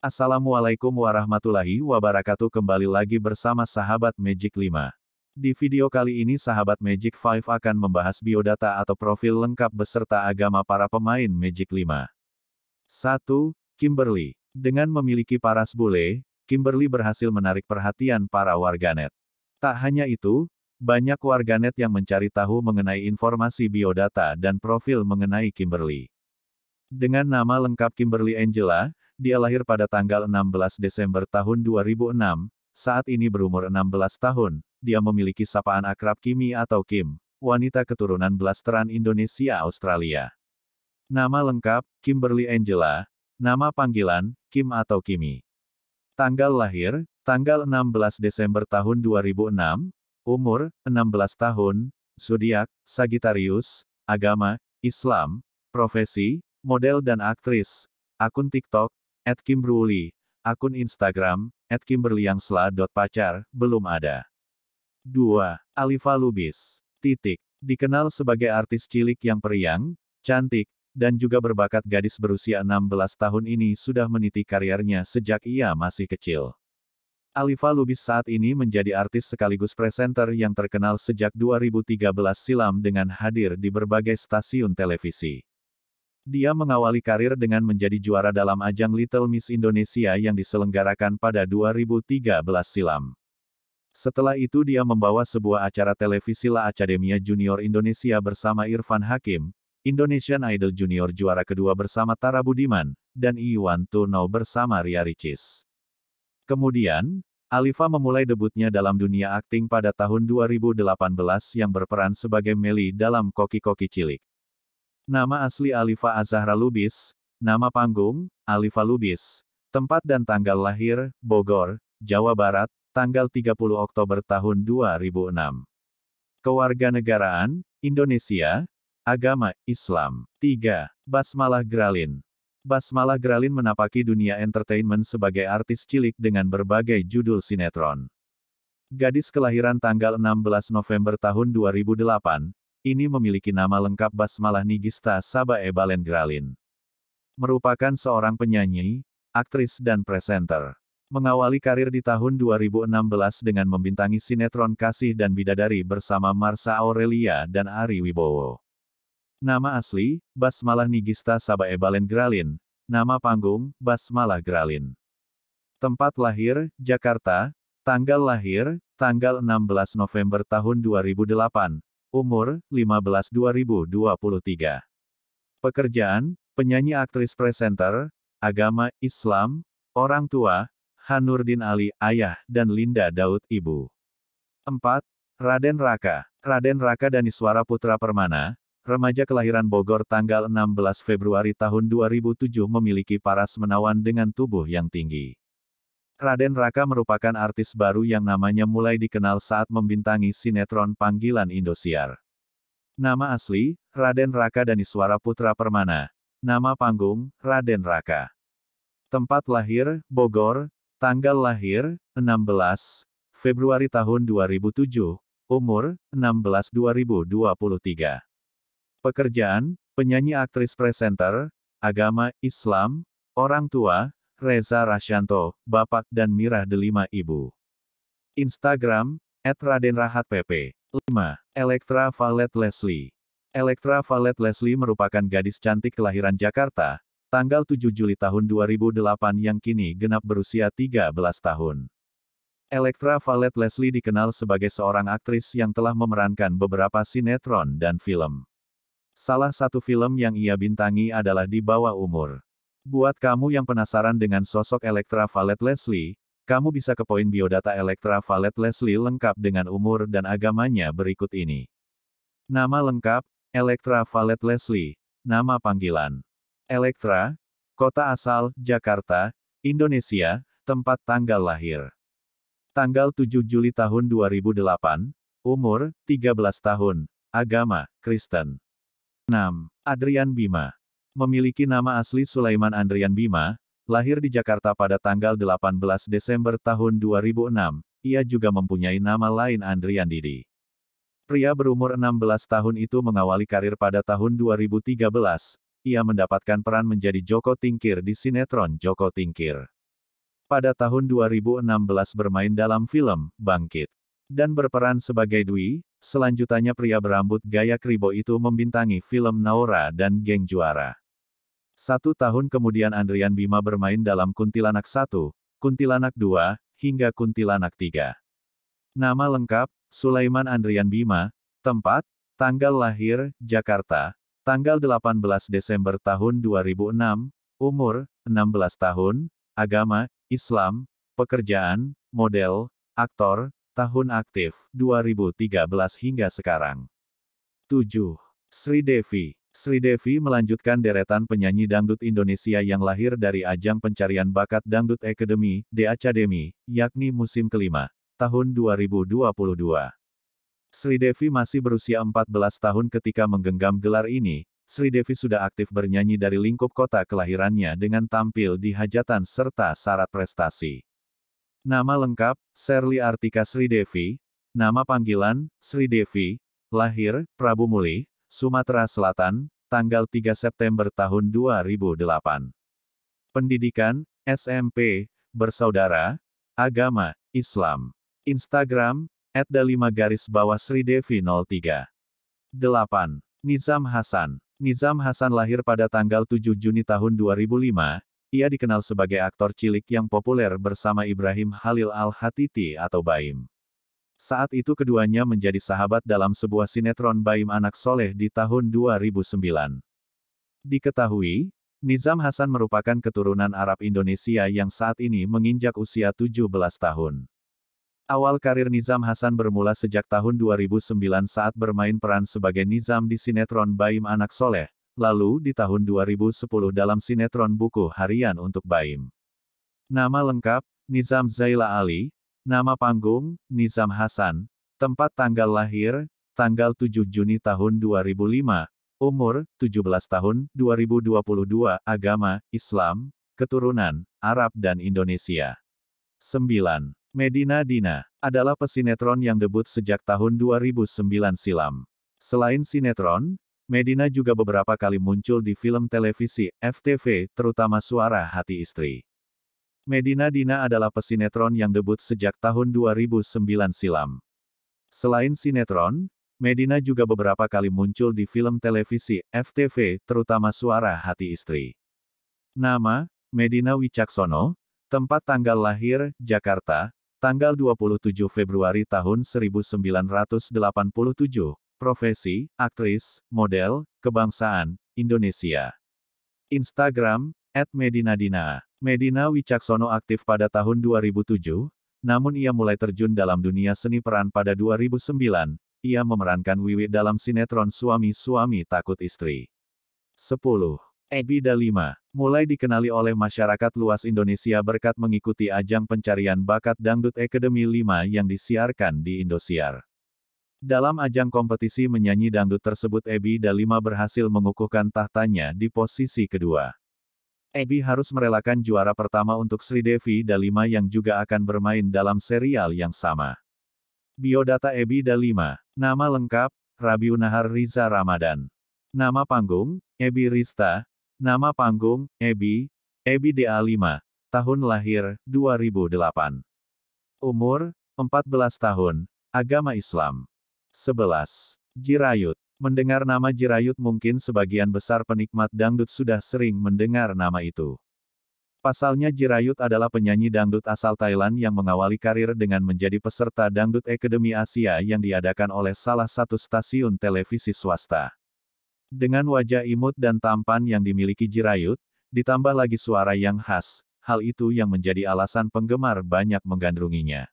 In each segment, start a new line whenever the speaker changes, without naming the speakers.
Assalamualaikum warahmatullahi wabarakatuh kembali lagi bersama sahabat Magic 5. Di video kali ini sahabat Magic 5 akan membahas biodata atau profil lengkap beserta agama para pemain Magic 5. 1. Kimberly. Dengan memiliki paras bule, Kimberly berhasil menarik perhatian para warganet. Tak hanya itu, banyak warganet yang mencari tahu mengenai informasi biodata dan profil mengenai Kimberly. Dengan nama lengkap Kimberly Angela, dia lahir pada tanggal 16 Desember tahun 2006, saat ini berumur 16 tahun, dia memiliki sapaan akrab Kimi atau Kim, wanita keturunan blasteran Indonesia-Australia. Nama lengkap, Kimberly Angela, nama panggilan, Kim atau Kimi. Tanggal lahir, tanggal 16 Desember tahun 2006, umur, 16 tahun, zodiak, Sagittarius, agama, Islam, profesi, model dan aktris, akun TikTok, At Kim akun Instagram, at kimberliangsla.pacar, belum ada. 2. Alifa Lubis. Titik. Dikenal sebagai artis cilik yang periang, cantik, dan juga berbakat gadis berusia 16 tahun ini sudah meniti karirnya sejak ia masih kecil. Alifa Lubis saat ini menjadi artis sekaligus presenter yang terkenal sejak 2013 silam dengan hadir di berbagai stasiun televisi. Dia mengawali karir dengan menjadi juara dalam ajang Little Miss Indonesia yang diselenggarakan pada 2013 silam. Setelah itu dia membawa sebuah acara televisi La Academia Junior Indonesia bersama Irfan Hakim, Indonesian Idol Junior juara kedua bersama Tara Budiman, dan Iwan Tuno bersama Ria Ricis. Kemudian, Alifa memulai debutnya dalam dunia akting pada tahun 2018 yang berperan sebagai Meli dalam Koki-Koki Cilik. Nama asli Alifa Azahra Lubis, nama panggung, Alifa Lubis. Tempat dan tanggal lahir, Bogor, Jawa Barat, tanggal 30 Oktober tahun 2006. Kewarganegaraan, Indonesia, agama, Islam. 3. Basmalah Gralin. Basmalah Gralin menapaki dunia entertainment sebagai artis cilik dengan berbagai judul sinetron. Gadis kelahiran tanggal 16 November tahun 2008, ini memiliki nama lengkap Basmalah Nigista Sabae Balengralin. Merupakan seorang penyanyi, aktris dan presenter. Mengawali karir di tahun 2016 dengan membintangi sinetron Kasih dan Bidadari bersama Marsa Aurelia dan Ari Wibowo. Nama asli, Basmalah Nigista Sabae Balengralin. Nama panggung, Basmalah Gralin. Tempat lahir, Jakarta, Tanggal lahir, tanggal 16 November tahun 2008. Umur, 15 2023. Pekerjaan, penyanyi aktris presenter, agama, Islam, orang tua, Hanurdin Ali, ayah, dan Linda Daud, ibu. 4. Raden Raka. Raden Raka Daniswara Putra Permana, remaja kelahiran Bogor tanggal 16 Februari tahun 2007 memiliki paras menawan dengan tubuh yang tinggi. Raden Raka merupakan artis baru yang namanya mulai dikenal saat membintangi sinetron panggilan Indosiar. Nama asli, Raden Raka dan Iswara Putra Permana. Nama panggung, Raden Raka. Tempat lahir, Bogor. Tanggal lahir, 16 Februari tahun 2007. Umur, 16 2023. Pekerjaan, penyanyi aktris presenter, agama, Islam, orang tua, Reza Rasyanto, Bapak dan Mirah Delima Ibu. Instagram, at Raden PP. 5. Elektra Valet Leslie. Elektra Valet Leslie merupakan gadis cantik kelahiran Jakarta, tanggal 7 Juli tahun 2008 yang kini genap berusia 13 tahun. Elektra Valet Leslie dikenal sebagai seorang aktris yang telah memerankan beberapa sinetron dan film. Salah satu film yang ia bintangi adalah Di Bawah Umur. Buat kamu yang penasaran dengan sosok Elektra Valet Leslie, kamu bisa ke poin biodata Elektra Valet Leslie lengkap dengan umur dan agamanya berikut ini. Nama lengkap, Elektra Valet Leslie. Nama panggilan. Elektra, kota asal, Jakarta, Indonesia, tempat tanggal lahir. Tanggal 7 Juli tahun 2008, umur, 13 tahun, agama, Kristen. 6. Adrian Bima memiliki nama asli Sulaiman Andrian Bima, lahir di Jakarta pada tanggal 18 Desember tahun 2006, ia juga mempunyai nama lain Andrian Didi. Pria berumur 16 tahun itu mengawali karir pada tahun 2013, ia mendapatkan peran menjadi Joko Tingkir di sinetron Joko Tingkir. Pada tahun 2016 bermain dalam film, Bangkit. Dan berperan sebagai Dwi, selanjutnya pria berambut gaya kribo itu membintangi film Naura dan Geng Juara. Satu tahun kemudian Andrian Bima bermain dalam Kuntilanak 1, Kuntilanak 2, hingga Kuntilanak 3. Nama lengkap, Sulaiman Andrian Bima, tempat, tanggal lahir, Jakarta, tanggal 18 Desember tahun 2006, umur, 16 tahun, agama, Islam, pekerjaan, model, aktor, tahun aktif, 2013 hingga sekarang. 7. Sri Devi Sri Devi melanjutkan deretan penyanyi dangdut Indonesia yang lahir dari ajang pencarian bakat dangdut Academy, The Academy, yakni musim kelima, tahun 2022. Sri Devi masih berusia 14 tahun ketika menggenggam gelar ini, Sri Devi sudah aktif bernyanyi dari lingkup kota kelahirannya dengan tampil di hajatan serta syarat prestasi. Nama lengkap, Serli Artika Sri Devi, nama panggilan, Sri Devi, lahir, Prabu Muli, Sumatera Selatan, tanggal 3 September tahun 2008. Pendidikan, SMP, bersaudara, agama, Islam. Instagram, at 5 garis bawah Devi 03. 8. Nizam Hasan Nizam Hasan lahir pada tanggal 7 Juni tahun 2005, ia dikenal sebagai aktor cilik yang populer bersama Ibrahim Halil Al-Hatiti atau Baim. Saat itu keduanya menjadi sahabat dalam sebuah sinetron Baim Anak Soleh di tahun 2009. Diketahui, Nizam Hasan merupakan keturunan Arab Indonesia yang saat ini menginjak usia 17 tahun. Awal karir Nizam Hasan bermula sejak tahun 2009 saat bermain peran sebagai Nizam di sinetron Baim Anak Soleh, lalu di tahun 2010 dalam sinetron buku harian untuk Baim. Nama lengkap, Nizam Zaila Ali, Nama panggung, Nizam Hasan. Tempat tanggal lahir, tanggal 7 Juni tahun 2005. Umur, 17 tahun, 2022. Agama, Islam, keturunan, Arab dan Indonesia. 9. Medina Dina, adalah pesinetron yang debut sejak tahun 2009 silam. Selain sinetron, Medina juga beberapa kali muncul di film televisi, FTV, terutama Suara Hati Istri. Medina Dina adalah pesinetron yang debut sejak tahun 2009 silam. Selain sinetron, Medina juga beberapa kali muncul di film televisi, FTV, terutama Suara Hati Istri. Nama, Medina Wicaksono, tempat tanggal lahir, Jakarta, tanggal 27 Februari tahun 1987, profesi, aktris, model, kebangsaan, Indonesia. Instagram, At Medina Dina. Medina Wicaksono aktif pada tahun 2007, namun ia mulai terjun dalam dunia seni peran pada 2009. Ia memerankan Wiwi dalam sinetron Suami-Suami Takut Istri. 10. Ebida 5. Mulai dikenali oleh masyarakat luas Indonesia berkat mengikuti ajang pencarian bakat Dangdut Academy 5 yang disiarkan di Indosiar. Dalam ajang kompetisi menyanyi dangdut tersebut Ebi Dalima berhasil mengukuhkan tahtanya di posisi kedua. Ebi harus merelakan juara pertama untuk Sri Devi Dalima yang juga akan bermain dalam serial yang sama. Biodata Ebi Dalima. Nama lengkap, Rabiu Nahar Riza Ramadan. Nama panggung, Ebi Rista. Nama panggung, Ebi. Ebi DA5. Tahun lahir, 2008. Umur, 14 tahun. Agama Islam. 11. Jirayut. Mendengar nama Jirayut mungkin sebagian besar penikmat dangdut sudah sering mendengar nama itu. Pasalnya Jirayut adalah penyanyi dangdut asal Thailand yang mengawali karir dengan menjadi peserta Dangdut Akademi Asia yang diadakan oleh salah satu stasiun televisi swasta. Dengan wajah imut dan tampan yang dimiliki Jirayut, ditambah lagi suara yang khas, hal itu yang menjadi alasan penggemar banyak menggandrunginya.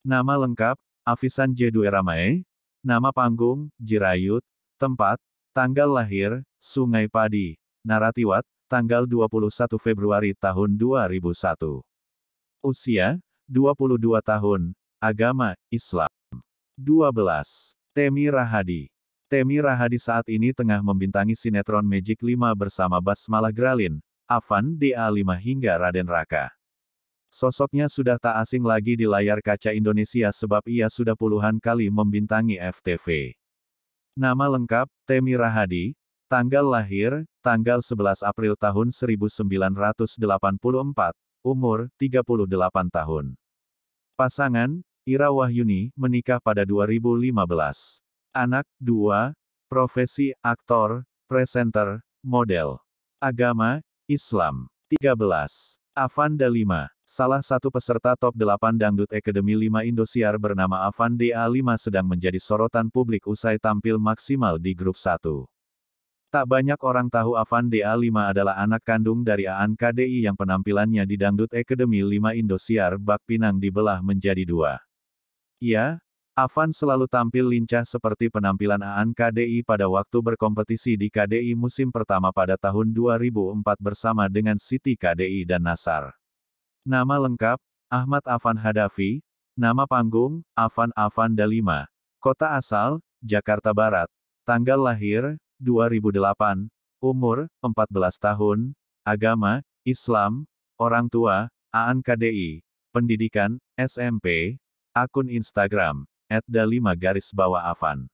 Nama lengkap, Afisan Jedu Ramae, nama panggung, Jirayut, tempat, tanggal lahir, Sungai Padi, Naratiwat, tanggal 21 Februari tahun 2001. Usia, 22 tahun, agama, Islam. 12. Temi Rahadi Temi Rahadi saat ini tengah membintangi sinetron Magic 5 bersama Basmalah Gralin, Avan DA5 hingga Raden Raka. Sosoknya sudah tak asing lagi di layar kaca Indonesia sebab ia sudah puluhan kali membintangi FTV. Nama lengkap, Temi Rahadi, tanggal lahir, tanggal 11 April tahun 1984, umur, 38 tahun. Pasangan, Ira Wahyuni, menikah pada 2015. Anak, 2, profesi, aktor, presenter, model. Agama, Islam. 13. Avanda 5. Salah satu peserta top 8 Dangdut Academy 5 Indosiar bernama Avanda a 5 sedang menjadi sorotan publik usai tampil maksimal di grup 1. Tak banyak orang tahu Avanda a 5 adalah anak kandung dari Aan KDI yang penampilannya di Dangdut Academy 5 Indosiar Bak Pinang dibelah menjadi dua. Ia, Avan selalu tampil lincah seperti penampilan Aan KDI pada waktu berkompetisi di KDI musim pertama pada tahun 2004 bersama dengan Siti KDI dan Nasar. Nama lengkap, Ahmad Avan Hadafi, nama panggung, Avan Avan Dalima, kota asal, Jakarta Barat, tanggal lahir, 2008, umur, 14 tahun, agama, Islam, orang tua, Aan KDI, pendidikan, SMP, akun Instagram, Edda 5 garis bawah Avan.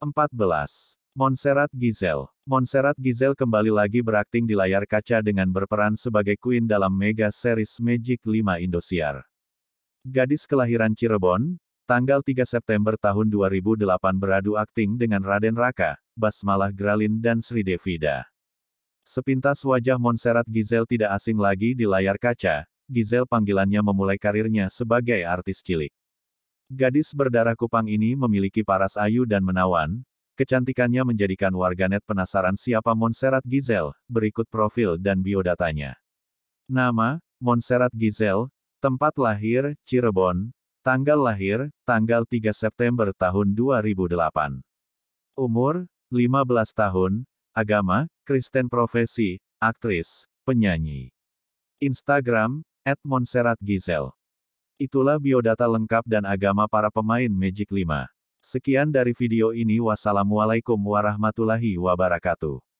14. Monserrat Gizel. Monserrat Gizel kembali lagi berakting di layar kaca dengan berperan sebagai Queen dalam mega series Magic 5 Indosiar. Gadis kelahiran Cirebon, tanggal 3 September tahun 2008 beradu akting dengan Raden Raka, Basmalah Gralin dan Sri Devida. Sepintas wajah Monserrat Gizel tidak asing lagi di layar kaca, Gizel panggilannya memulai karirnya sebagai artis cilik. Gadis berdarah kupang ini memiliki paras ayu dan menawan, kecantikannya menjadikan warganet penasaran siapa Monserrat Gizel, berikut profil dan biodatanya. Nama, Monserrat Gizel, tempat lahir, Cirebon, tanggal lahir, tanggal 3 September tahun 2008. Umur, 15 tahun, agama, Kristen profesi, aktris, penyanyi. Instagram, at Gizel. Itulah biodata lengkap dan agama para pemain Magic 5. Sekian dari video ini wassalamualaikum warahmatullahi wabarakatuh.